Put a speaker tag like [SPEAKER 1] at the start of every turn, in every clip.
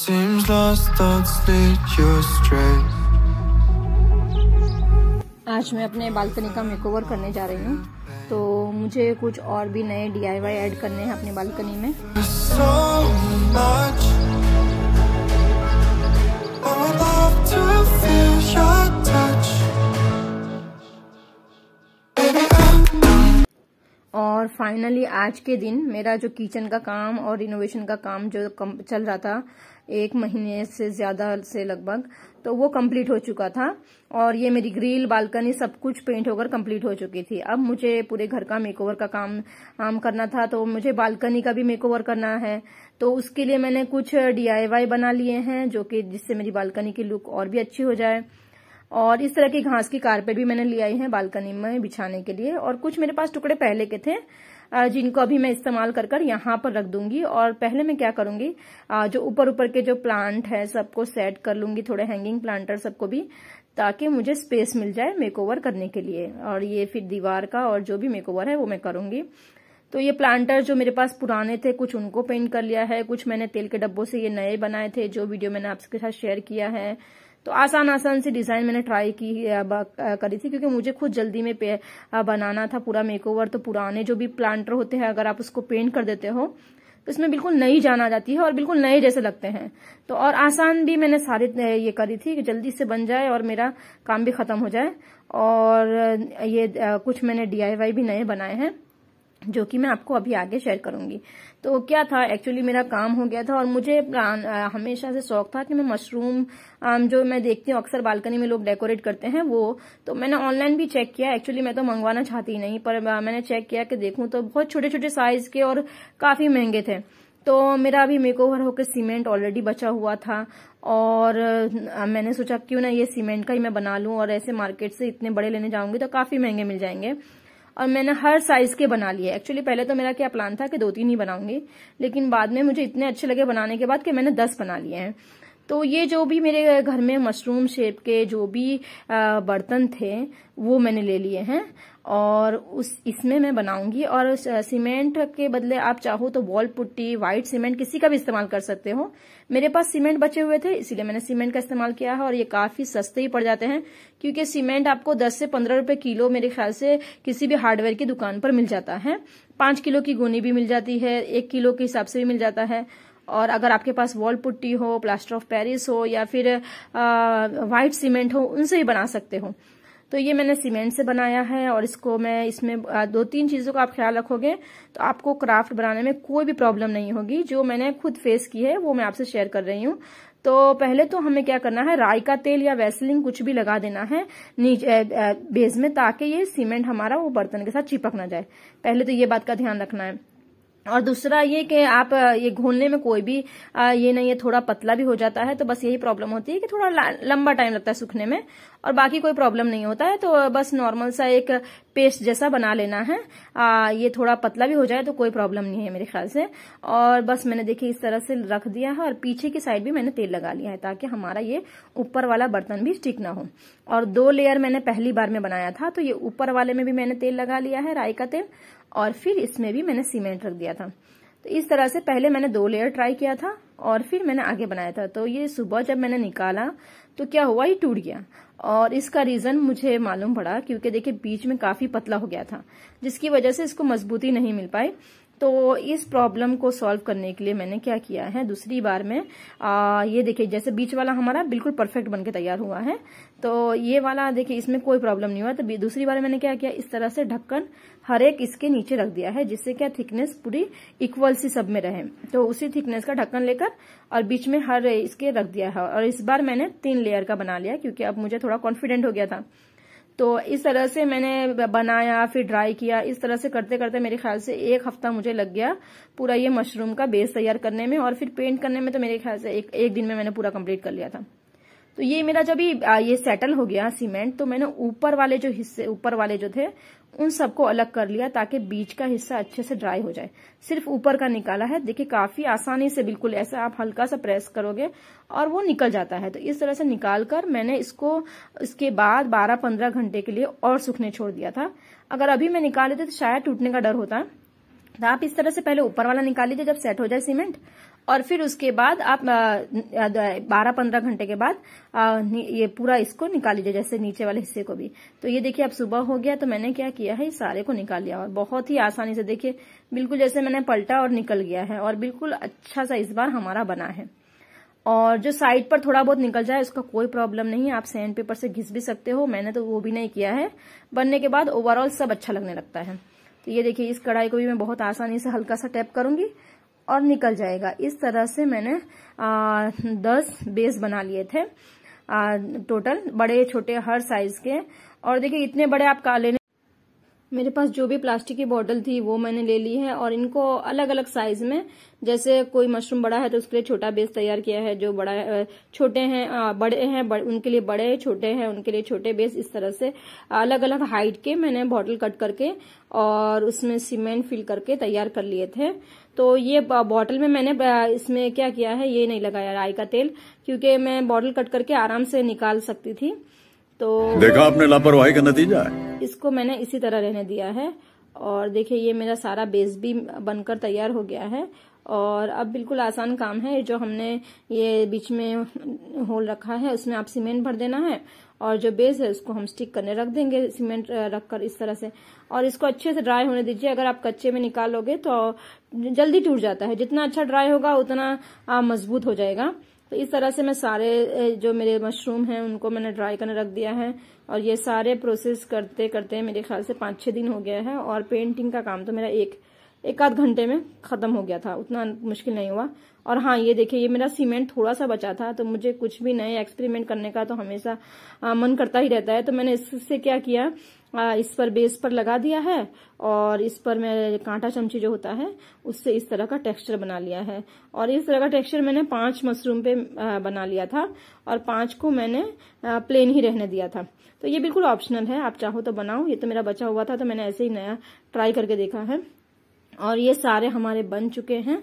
[SPEAKER 1] seems lost आज मैं अपने बालकनी का मेकओवर करने जा रही हूँ तो मुझे कुछ और भी नए डी ऐड करने हैं अपने बालकनी में so much. और फाइनली आज के दिन मेरा जो किचन का काम और रिनोवेशन का काम जो कम, चल रहा था एक महीने से ज़्यादा से लगभग तो वो कंप्लीट हो चुका था और ये मेरी ग्रिल बालकनी सब कुछ पेंट होकर कंप्लीट हो चुकी थी अब मुझे पूरे घर का मेकओवर का काम काम करना था तो मुझे बालकनी का भी मेकओवर करना है तो उसके लिए मैंने कुछ डीआईवाई बना लिए हैं जो कि जिससे मेरी बालकनी की लुक और भी अच्छी हो जाए और इस तरह की घास की कारपेट भी मैंने ले आई है बालकनी में बिछाने के लिए और कुछ मेरे पास टुकड़े पहले के थे जिनको अभी मैं इस्तेमाल कर कर यहाँ पर रख दूंगी और पहले मैं क्या करूंगी जो ऊपर ऊपर के जो प्लांट है सबको सेट कर लूंगी थोड़े हैंगिंग प्लांटर सबको भी ताकि मुझे स्पेस मिल जाए मेकओवर करने के लिए और ये फिर दीवार का और जो भी मेकओवर है वो मैं करूंगी तो ये प्लांटर जो मेरे पास पुराने थे कुछ उनको पेंट कर लिया है कुछ मैंने तेल के डब्बों से ये नए बनाए थे जो वीडियो मैंने आपके साथ शेयर किया है तो आसान आसान सी डिज़ाइन मैंने ट्राई की करी थी क्योंकि मुझे खुद जल्दी में बनाना था पूरा मेकओवर तो पुराने जो भी प्लांटर होते हैं अगर आप उसको पेंट कर देते हो तो इसमें बिल्कुल नई जान आ जाती है और बिल्कुल नए जैसे लगते हैं तो और आसान भी मैंने सारे ये करी थी कि जल्दी से बन जाए और मेरा काम भी ख़त्म हो जाए और ये कुछ मैंने डीआईवाई भी नए बनाए हैं जो कि मैं आपको अभी आगे शेयर करूंगी तो क्या था एक्चुअली मेरा काम हो गया था और मुझे हमेशा से शौक था कि मैं मशरूम जो मैं देखती हूँ अक्सर बालकनी में लोग डेकोरेट करते हैं वो तो मैंने ऑनलाइन भी चेक किया एक्चुअली मैं तो मंगवाना चाहती नहीं पर मैंने चेक किया कि देखूं तो बहुत छोटे छोटे साइज के और काफी महंगे थे तो मेरा अभी मेकओवर होकर सीमेंट ऑलरेडी बचा हुआ था और मैंने सोचा क्यों ना ये सीमेंट का ही मैं बना लूं और ऐसे मार्केट से इतने बड़े लेने जाऊंगी तो काफी महंगे मिल जाएंगे और मैंने हर साइज के बना लिए एक्चुअली पहले तो मेरा क्या प्लान था कि दो तीन ही बनाऊंगी लेकिन बाद में मुझे इतने अच्छे लगे बनाने के बाद कि मैंने दस बना लिए हैं तो ये जो भी मेरे घर में मशरूम शेप के जो भी बर्तन थे वो मैंने ले लिए हैं और उस इसमें मैं बनाऊंगी और सीमेंट के बदले आप चाहो तो वॉल पुट्टी वाइट सीमेंट किसी का भी इस्तेमाल कर सकते हो मेरे पास सीमेंट बचे हुए थे इसीलिए मैंने सीमेंट का इस्तेमाल किया है और ये काफी सस्ते ही पड़ जाते हैं क्योंकि सीमेंट आपको 10 से 15 रुपए किलो मेरे ख्याल से किसी भी हार्डवेयर की दुकान पर मिल जाता है पांच किलो की गोनी भी मिल जाती है एक किलो के हिसाब से भी मिल जाता है और अगर आपके पास वॉल पुट्टी हो प्लास्टर ऑफ पेरिस हो या फिर वाइट सीमेंट हो उनसे भी बना सकते हो तो ये मैंने सीमेंट से बनाया है और इसको मैं इसमें दो तीन चीज़ों का आप ख्याल रखोगे तो आपको क्राफ्ट बनाने में कोई भी प्रॉब्लम नहीं होगी जो मैंने खुद फेस की है वो मैं आपसे शेयर कर रही हूँ तो पहले तो हमें क्या करना है राई का तेल या वैसलिन कुछ भी लगा देना है नीचे बेस में ताकि ये सीमेंट हमारा वो बर्तन के साथ चिपक ना जाए पहले तो ये बात का ध्यान रखना है और दूसरा ये कि आप ये घोलने में कोई भी ये नहीं है थोड़ा पतला भी हो जाता है तो बस यही प्रॉब्लम होती है कि थोड़ा लंबा टाइम लगता है सूखने में और बाकी कोई प्रॉब्लम नहीं होता है तो बस नॉर्मल सा एक पेस्ट जैसा बना लेना है आ, ये थोड़ा पतला भी हो जाए तो कोई प्रॉब्लम नहीं है मेरे ख्याल से और बस मैंने देखिए इस तरह से रख दिया है और पीछे की साइड भी मैंने तेल लगा लिया है ताकि हमारा ये ऊपर वाला बर्तन भी स्टिक ना हो और दो लेयर मैंने पहली बार में बनाया था तो ये ऊपर वाले में भी मैंने तेल लगा लिया है राई का तेल और फिर इसमें भी मैंने सीमेंट रख दिया था तो इस तरह से पहले मैंने दो लेयर ट्राई किया था और फिर मैंने आगे बनाया था तो ये सुबह जब मैंने निकाला तो क्या हुआ ये टूट गया और इसका रीज़न मुझे मालूम पड़ा क्योंकि देखिए बीच में काफ़ी पतला हो गया था जिसकी वजह से इसको मजबूती नहीं मिल पाई तो इस प्रॉब्लम को सॉल्व करने के लिए मैंने क्या किया है दूसरी बार में आ, ये देखिए जैसे बीच वाला हमारा बिल्कुल परफेक्ट बनके तैयार हुआ है तो ये वाला देखिए इसमें कोई प्रॉब्लम नहीं हुआ तो दूसरी बार मैंने क्या किया इस तरह से ढक्कन हर एक इसके नीचे रख दिया है जिससे क्या थिकनेस पूरी इक्वल सी सब में रहे तो उसी थिकनेस का ढक्कन लेकर और बीच में हर इसके रख दिया है और इस बार मैंने तीन लेयर का बना लिया क्योंकि अब मुझे थोड़ा कॉन्फिडेंट हो गया था तो इस तरह से मैंने बनाया फिर ड्राई किया इस तरह से करते करते मेरे ख्याल से एक हफ्ता मुझे लग गया पूरा ये मशरूम का बेस तैयार करने में और फिर पेंट करने में तो मेरे ख्याल से एक एक दिन में मैंने पूरा कंप्लीट कर लिया था तो ये मेरा जब ये सेटल हो गया सीमेंट तो मैंने ऊपर वाले जो हिस्से ऊपर वाले जो थे उन सबको अलग कर लिया ताकि बीच का हिस्सा अच्छे से ड्राई हो जाए सिर्फ ऊपर का निकाला है देखिए काफी आसानी से बिल्कुल ऐसा आप हल्का सा प्रेस करोगे और वो निकल जाता है तो इस तरह से निकाल कर मैंने इसको इसके बाद 12-15 घंटे के लिए और सूखने छोड़ दिया था अगर अभी मैं निकाल लेते तो शायद टूटने का डर होता तो आप इस तरह से पहले ऊपर वाला निकाल लीजिए जब सेट हो जाए सीमेंट और फिर उसके बाद आप बारह पंद्रह घंटे के बाद आ, ये पूरा इसको निकाल लीजिए जैसे नीचे वाले हिस्से को भी तो ये देखिए अब सुबह हो गया तो मैंने क्या किया है सारे को निकाल लिया और बहुत ही आसानी से देखिए बिल्कुल जैसे मैंने पलटा और निकल गया है और बिल्कुल अच्छा सा इस बार हमारा बना है और जो साइड पर थोड़ा बहुत निकल जाए उसका कोई प्रॉब्लम नहीं है आप सैंड पेपर से घिस भी सकते हो मैंने तो वो भी नहीं किया है बनने के बाद ओवरऑल सब अच्छा लगने लगता है तो ये देखिए इस कढ़ाई को भी मैं बहुत आसानी से हल्का सा टैप करूंगी और निकल जाएगा इस तरह से मैंने आ, दस बेस बना लिए थे आ, टोटल बड़े छोटे हर साइज के और देखिए इतने बड़े आप लेने मेरे पास जो भी प्लास्टिक की बॉटल थी वो मैंने ले ली है और इनको अलग अलग साइज में जैसे कोई मशरूम बड़ा है तो उसके लिए छोटा बेस तैयार किया है जो बड़ा छोटे हैं बड़े हैं बड़, उनके लिए बड़े छोटे हैं उनके लिए छोटे बेस इस तरह से अलग अलग हाइट के मैंने बॉटल कट करके और उसमें सीमेंट फिल करके तैयार कर लिए थे तो ये बॉटल में मैंने इसमें क्या किया है ये नहीं लगाया राई का तेल क्योंकि मैं बॉटल कट करके आराम से निकाल सकती थी तो देखा आपने लापरवाही का नतीजा है इसको मैंने इसी तरह रहने दिया है और देखिए ये मेरा सारा बेस भी बनकर तैयार हो गया है और अब बिल्कुल आसान काम है जो हमने ये बीच में होल रखा है उसमें आप सीमेंट भर देना है और जो बेस है उसको हम स्टिक करने रख देंगे सीमेंट रख कर इस तरह से और इसको अच्छे से ड्राई होने दीजिए अगर आप कच्चे में निकालोगे तो जल्दी टूट जाता है जितना अच्छा ड्राई होगा उतना मजबूत हो जाएगा तो इस तरह से मैं सारे जो मेरे मशरूम हैं उनको मैंने ड्राई करने रख दिया है और ये सारे प्रोसेस करते करते मेरे ख्याल से पाँच छः दिन हो गया है और पेंटिंग का काम तो मेरा एक एक आध घंटे में ख़त्म हो गया था उतना मुश्किल नहीं हुआ और हाँ ये देखिए ये मेरा सीमेंट थोड़ा सा बचा था तो मुझे कुछ भी नए एक्सपेरिमेंट करने का तो हमेशा आ, मन करता ही रहता है तो मैंने इससे क्या किया आ, इस पर बेस पर लगा दिया है और इस पर मैं कांटा चमची जो होता है उससे इस तरह का टेक्सचर बना लिया है और इस तरह का टेक्सचर मैंने पांच मशरूम पे आ, बना लिया था और पांच को मैंने प्लेन ही रहने दिया था तो ये बिल्कुल ऑप्शनल है आप चाहो तो बनाओ ये तो मेरा बचा हुआ था तो मैंने ऐसे ही नया ट्राई करके देखा है और ये सारे हमारे बन चुके हैं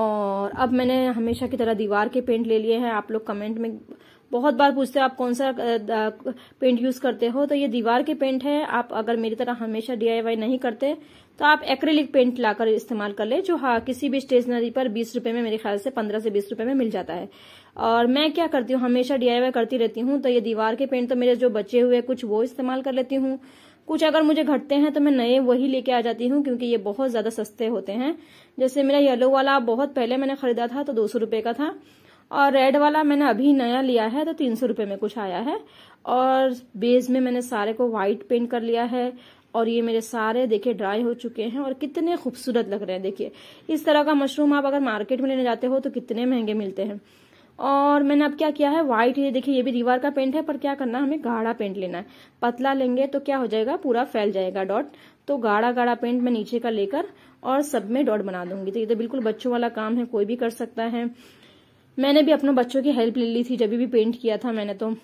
[SPEAKER 1] और अब मैंने हमेशा की तरह दीवार के पेंट ले लिए हैं आप लोग कमेंट में बहुत बार पूछते हो आप कौन सा पेंट यूज करते हो तो ये दीवार के पेंट है आप अगर मेरी तरह हमेशा डीआईवाई नहीं करते तो आप एक्रेलिक पेंट लाकर इस्तेमाल कर ले जो हाँ किसी भी स्टेशनरी पर बीस रुपए में मेरे ख्याल से पंद्रह से बीस रुपए में मिल जाता है और मैं क्या करती हूँ हमेशा डीआईवाई करती रहती हूँ तो ये दीवार के पेंट तो मेरे जो बचे हुए कुछ वो इस्तेमाल कर लेती हूँ कुछ अगर मुझे घटते हैं तो मैं नए वही लेके आ जाती हूँ क्योंकि ये बहुत ज़्यादा सस्ते होते हैं जैसे मेरा येलो वाला बहुत पहले मैंने खरीदा था तो दो सौ रूपये का था और रेड वाला मैंने अभी नया लिया है तो तीन सौ रूपये में कुछ आया है और बेस में मैंने सारे को व्हाइट पेंट कर लिया है और ये मेरे सारे देखिए ड्राई हो चुके हैं और कितने खूबसूरत लग रहे हैं देखिए इस तरह का मशरूम आप अगर मार्केट में लेने जाते हो तो कितने महंगे मिलते हैं और मैंने अब क्या किया है व्हाइट ये देखिए ये भी दीवार का पेंट है पर क्या करना है हमें गाढ़ा पेंट लेना है पतला लेंगे तो क्या हो जाएगा पूरा फैल जाएगा डॉट तो गाढ़ा गाढ़ा पेंट मैं नीचे का लेकर और सब में डॉट बना दूंगी तो ये तो बिल्कुल बच्चों वाला काम है कोई भी कर सकता है मैंने भी अपने बच्चों की हेल्प ले ली थी जब भी पेंट किया था मैंने तो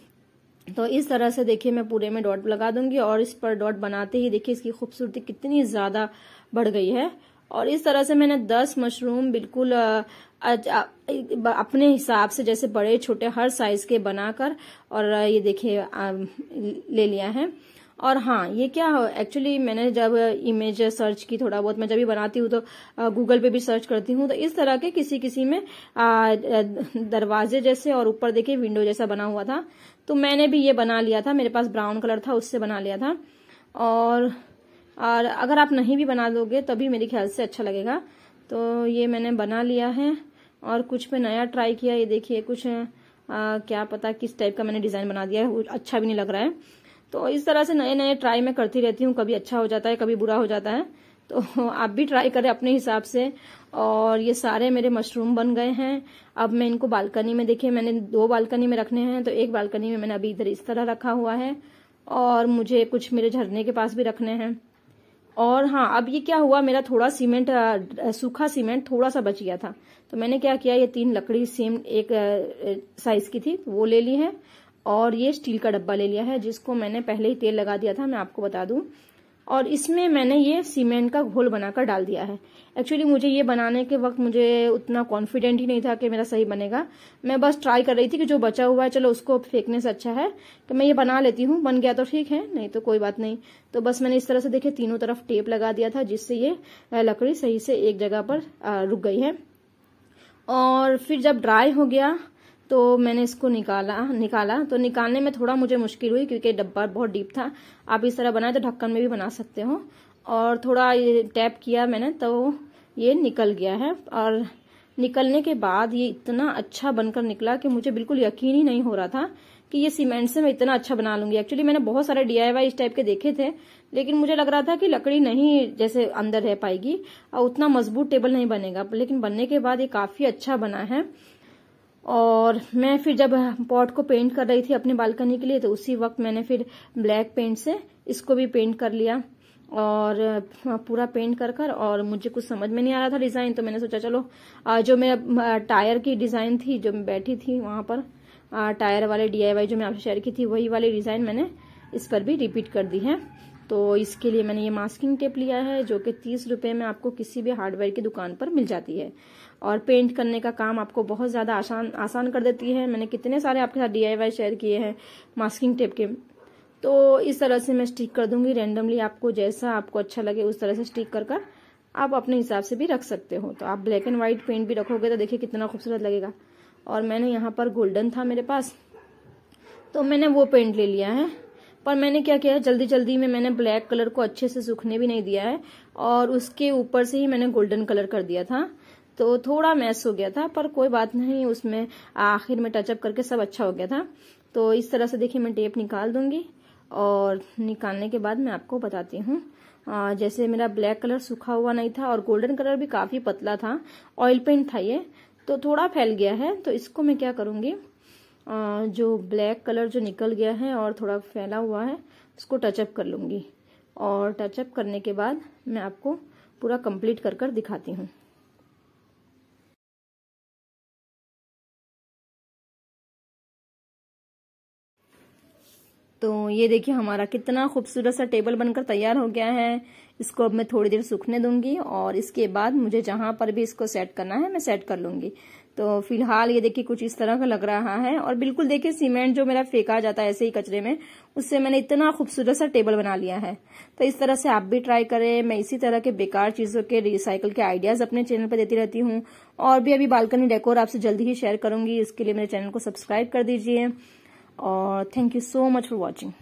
[SPEAKER 1] तो इस तरह से देखिए मैं पूरे में डॉट लगा दूंगी और इस पर डॉट बनाते ही देखिए इसकी खूबसूरती कितनी ज़्यादा बढ़ गई है और इस तरह से मैंने दस मशरूम बिल्कुल अपने हिसाब से जैसे बड़े छोटे हर साइज के बनाकर और ये देखिए ले लिया है और हाँ ये क्या एक्चुअली मैंने जब इमेज सर्च की थोड़ा बहुत मैं जब भी बनाती हूँ तो गूगल पे भी सर्च करती हूँ तो इस तरह के किसी किसी में दरवाजे जैसे और ऊपर देखिए विंडो जैसा बना हुआ था तो मैंने भी ये बना लिया था मेरे पास ब्राउन कलर था उससे बना लिया था और और अगर आप नहीं भी बना दोगे तभी मेरे ख्याल से अच्छा लगेगा तो ये मैंने बना लिया है और कुछ मैं नया ट्राई किया ये देखिए कुछ आ, क्या पता किस टाइप का मैंने डिज़ाइन बना दिया है अच्छा भी नहीं लग रहा है तो इस तरह से नए नए ट्राई मैं करती रहती हूँ कभी अच्छा हो जाता है कभी बुरा हो जाता है तो आप भी ट्राई करें अपने हिसाब से और ये सारे मेरे मशरूम बन गए हैं अब मैं इनको बालकनी में देखिए मैंने दो बालकनी में रखने हैं तो एक बालकनी में मैंने अभी इधर इस तरह रखा हुआ है और मुझे कुछ मेरे झरने के पास भी रखने हैं और हाँ अब ये क्या हुआ मेरा थोड़ा सीमेंट सूखा सीमेंट थोड़ा सा बच गया था तो मैंने क्या किया ये तीन लकड़ी सेम एक साइज की थी वो ले ली है और ये स्टील का डब्बा ले लिया है जिसको मैंने पहले ही तेल लगा दिया था मैं आपको बता दूं और इसमें मैंने ये सीमेंट का घोल बनाकर डाल दिया है एक्चुअली मुझे ये बनाने के वक्त मुझे उतना कॉन्फिडेंट ही नहीं था कि मेरा सही बनेगा मैं बस ट्राई कर रही थी कि जो बचा हुआ है चलो उसको फेंकने से अच्छा है तो मैं ये बना लेती हूँ बन गया तो ठीक है नहीं तो कोई बात नहीं तो बस मैंने इस तरह से देखे तीनों तरफ टेप लगा दिया था जिससे ये लकड़ी सही से एक जगह पर रुक गई है और फिर जब ड्राई हो गया तो मैंने इसको निकाला निकाला तो निकालने में थोड़ा मुझे मुश्किल हुई क्योंकि डब्बा बहुत डीप था आप इस तरह बनाए तो ढक्कन में भी बना सकते हो और थोड़ा ये टैप किया मैंने तो ये निकल गया है और निकलने के बाद ये इतना अच्छा बनकर निकला कि मुझे बिल्कुल यकीन ही नहीं हो रहा था कि ये सीमेंट से मैं इतना अच्छा बना लूंगी एक्चुअली मैंने बहुत सारे डी इस टाइप के देखे थे लेकिन मुझे लग रहा था कि लकड़ी नहीं जैसे अंदर रह पाएगी और उतना मजबूत टेबल नहीं बनेगा लेकिन बनने के बाद ये काफी अच्छा बना है और मैं फिर जब पॉट को पेंट कर रही थी अपने बालकनी के लिए तो उसी वक्त मैंने फिर ब्लैक पेंट से इसको भी पेंट कर लिया और पूरा पेंट कर कर और मुझे कुछ समझ में नहीं आ रहा था डिज़ाइन तो मैंने सोचा चलो जो मैं टायर की डिज़ाइन थी जो मैं बैठी थी वहां पर टायर वाले डीआईवाई जो मैं आपसे शेयर की थी वही वाली डिज़ाइन मैंने इस पर भी रिपीट कर दी है तो इसके लिए मैंने ये मास्किंग टेप लिया है जो कि तीस रुपये में आपको किसी भी हार्डवेयर की दुकान पर मिल जाती है और पेंट करने का काम आपको बहुत ज़्यादा आसान आसान कर देती है मैंने कितने सारे आपके साथ डी शेयर किए हैं मास्किंग टेप के तो इस तरह से मैं स्टिक कर दूंगी रैंडमली आपको जैसा आपको अच्छा लगे उस तरह से स्टिक कर कर आप अपने हिसाब से भी रख सकते हो तो आप ब्लैक एंड वाइट पेंट भी रखोगे तो देखिए कितना खूबसूरत लगेगा और मैंने यहाँ पर गोल्डन था मेरे पास तो मैंने वो पेंट ले लिया है पर मैंने क्या किया है जल्दी जल्दी में मैंने ब्लैक कलर को अच्छे से सूखने भी नहीं दिया है और उसके ऊपर से ही मैंने गोल्डन कलर कर दिया था तो थोड़ा मैस हो गया था पर कोई बात नहीं उसमें आखिर में टचअप करके सब अच्छा हो गया था तो इस तरह से देखिए मैं टेप निकाल दूंगी और निकालने के बाद मैं आपको बताती हूँ जैसे मेरा ब्लैक कलर सूखा हुआ नहीं था और गोल्डन कलर भी काफ़ी पतला था ऑयल पेंट था ये तो थोड़ा फैल गया है तो इसको मैं क्या करूंगी जो ब्लैक कलर जो निकल गया है और थोड़ा फैला हुआ है उसको टचअप कर लूंगी और टचअप करने के बाद मैं आपको पूरा कंप्लीट कर कर दिखाती हूँ तो ये देखिए हमारा कितना खूबसूरत सा टेबल बनकर तैयार हो गया है इसको अब मैं थोड़ी देर सूखने दूंगी और इसके बाद मुझे जहां पर भी इसको सेट करना है मैं सेट कर लूंगी तो फिलहाल ये देखिए कुछ इस तरह का लग रहा है और बिल्कुल देखिए सीमेंट जो मेरा फेंका जाता है ऐसे ही कचरे में उससे मैंने इतना खूबसूरत सा टेबल बना लिया है तो इस तरह से आप भी ट्राई करें मैं इसी तरह के बेकार चीज़ों के रिसाइकल के आइडियाज़ अपने चैनल पर देती रहती हूँ और भी अभी बालकनी डेकोर आपसे जल्दी ही शेयर करूंगी इसके लिए मेरे चैनल को सब्सक्राइब कर दीजिए or uh, thank you so much for watching